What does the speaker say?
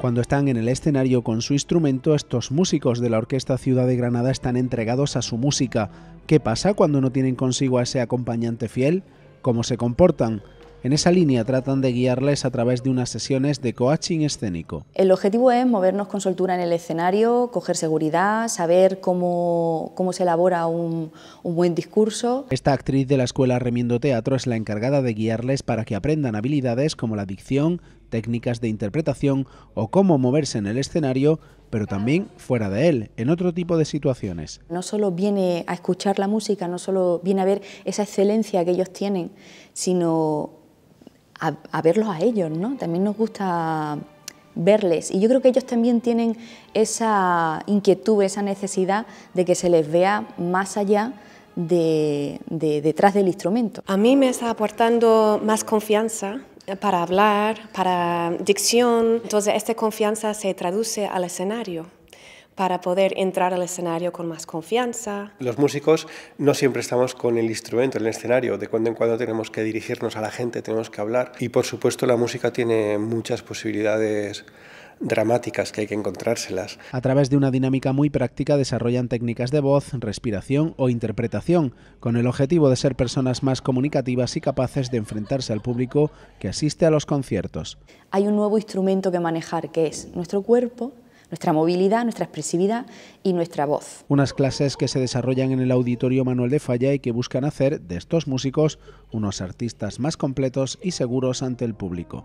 Cuando están en el escenario con su instrumento, estos músicos de la Orquesta Ciudad de Granada están entregados a su música. ¿Qué pasa cuando no tienen consigo a ese acompañante fiel? ¿Cómo se comportan? En esa línea tratan de guiarles a través de unas sesiones de coaching escénico. El objetivo es movernos con soltura en el escenario, coger seguridad, saber cómo, se elabora un, un, buen discurso. Esta actriz de la Escuela Remiendo Teatro es la encargada de guiarles para que aprendan habilidades como la dicción, técnicas de interpretación o cómo moverse en el escenario, pero también fuera de él, en otro tipo de situaciones. No solo viene a escuchar la música, no solo viene a ver esa excelencia que ellos tienen, sino a, verlos a ellos, ¿no? También nos gusta verles. Y yo creo que ellos también tienen esa inquietud, esa necesidad de que se les vea más allá de, detrás del instrumento. A mí me está aportando más confianza para hablar, para dicción. Entonces, esta confianza se traduce al escenario para poder entrar al escenario con más confianza. Los músicos no siempre estamos con el instrumento, en el escenario, de cuando en cuando tenemos que dirigirnos a la gente, tenemos que hablar y por supuesto la música tiene muchas posibilidades dramáticas que hay que encontrárselas. A través de una dinámica muy práctica desarrollan técnicas de voz, respiración o interpretación, con el objetivo de ser personas más comunicativas y capaces de enfrentarse al público que asiste a los conciertos. Hay un nuevo instrumento que manejar, que es nuestro cuerpo, nuestra movilidad, nuestra expresividad y nuestra voz. Unas clases que se desarrollan en el Auditorio Manuel de Falla y que buscan hacer de estos músicos unos artistas más completos y seguros ante el público.